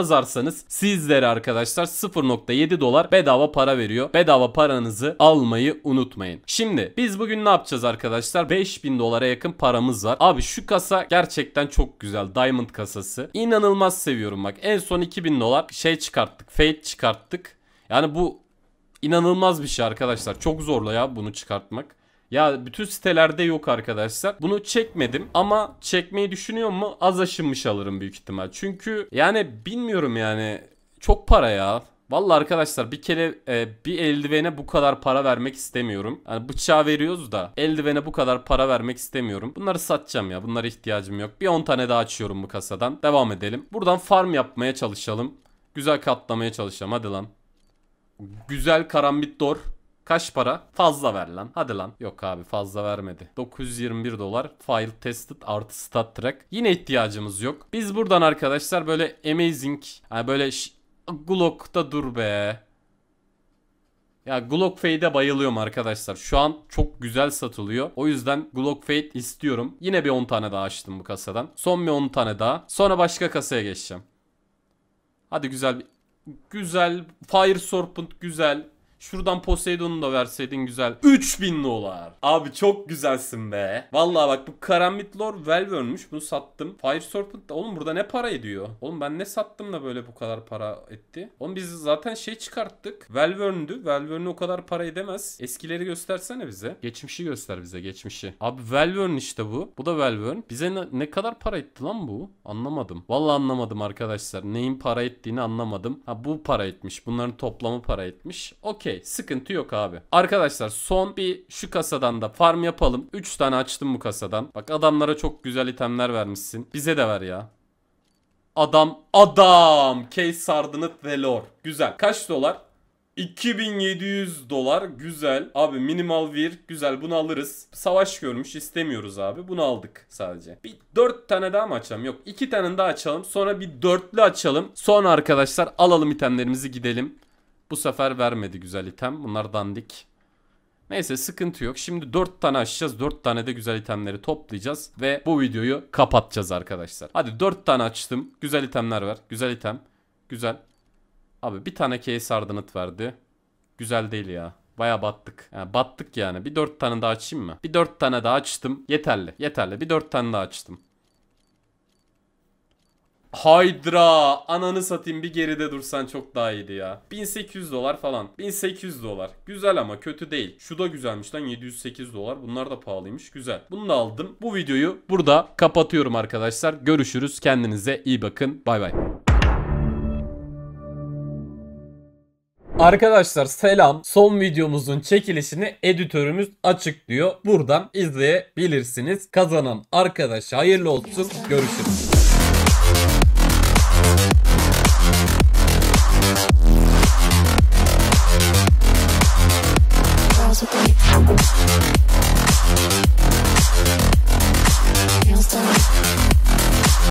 yazarsanız sizlere arkadaşlar 0.7 dolar bedava para veriyor. Bedava paranızı almayı unutmayın. Şimdi biz bugün ne yapacağız arkadaşlar? 5000 dolara yakın paramız var. Abi şu kasa gerçekten çok güzel. Diamond kasası. İnanılmaz seviyorum bak. En son 2000 dolar şey çıkarttık. Fate çıkarttık. Yani bu inanılmaz bir şey arkadaşlar. Çok zorla ya bunu çıkartmak. Ya bütün sitelerde yok arkadaşlar. Bunu çekmedim ama çekmeyi düşünüyor mu? Az aşınmış alırım büyük ihtimal. Çünkü yani bilmiyorum yani çok para ya. Vallahi arkadaşlar bir kere e, bir eldivene bu kadar para vermek istemiyorum. Yani bıçağı veriyoruz da eldivene bu kadar para vermek istemiyorum. Bunları satacağım ya. Bunlara ihtiyacım yok. Bir 10 tane daha açıyorum bu kasadan. Devam edelim. Buradan farm yapmaya çalışalım. Güzel katlamaya çalışalım. Hadi lan. Güzel karambit dor. Kaç para? Fazla ver lan. Hadi lan. Yok abi fazla vermedi. 921 dolar. File tested artı stat track. Yine ihtiyacımız yok. Biz buradan arkadaşlar böyle amazing. Yani böyle Glock'ta dur be. Ya Glock Fade'e bayılıyorum arkadaşlar. Şu an çok güzel satılıyor. O yüzden Glock Fade istiyorum. Yine bir 10 tane daha açtım bu kasadan. Son bir 10 tane daha. Sonra başka kasaya geçeceğim. Hadi güzel bir... Güzel. Fire Serpent güzel. Şuradan Poseidon'u da verseydin güzel. 3000 dolar. Abi çok güzelsin be. Vallahi bak bu Karambit Lore Velvern'müş. Bunu sattım. Fire Serpent oğlum burada ne para ediyor? Oğlum ben ne sattım da böyle bu kadar para etti? Oğlum biz zaten şey çıkarttık. Velvern'dü. Velvern'ü o kadar para edemez. Eskileri göstersene bize. Geçmişi göster bize geçmişi. Abi Velvern işte bu. Bu da Velvern. Bize ne, ne kadar para etti lan bu? Anlamadım. Vallahi anlamadım arkadaşlar. Neyin para ettiğini anlamadım. Ha bu para etmiş. Bunların toplamı para etmiş. Okey Okey sıkıntı yok abi. Arkadaşlar son bir şu kasadan da farm yapalım. 3 tane açtım bu kasadan. Bak adamlara çok güzel itemler vermişsin. Bize de ver ya. Adam adam. Case sardınıp velor. Güzel. Kaç dolar? 2700 dolar güzel. Abi minimal vir güzel bunu alırız. Savaş görmüş istemiyoruz abi. Bunu aldık sadece. Bir 4 tane daha mı açalım? Yok 2 tane daha açalım. Sonra bir dörtlü açalım. Sonra arkadaşlar alalım itemlerimizi gidelim. Bu sefer vermedi güzel item. Bunlar dandik. Neyse sıkıntı yok. Şimdi 4 tane açacağız. 4 tane de güzel itemleri toplayacağız. Ve bu videoyu kapatacağız arkadaşlar. Hadi 4 tane açtım. Güzel itemler ver. Güzel item. Güzel. Abi bir tane case ardınıt verdi. Güzel değil ya. Baya battık. Yani battık yani. Bir 4 tane daha açayım mı? Bir 4 tane daha açtım. Yeterli. Yeterli. Bir 4 tane daha açtım. Hydra. Ananı satayım bir geride dursan çok daha iyiydi ya. 1800 dolar falan. 1800 dolar. Güzel ama kötü değil. Şu da güzelmiş lan 708 dolar. Bunlar da pahalıymış. Güzel. Bunu da aldım. Bu videoyu burada kapatıyorum arkadaşlar. Görüşürüz. Kendinize iyi bakın. Bay bay. Arkadaşlar selam. Son videomuzun çekilişini editörümüz açıklıyor. Buradan izleyebilirsiniz. Kazanan arkadaş hayırlı olsun. Görüşürüz. with me.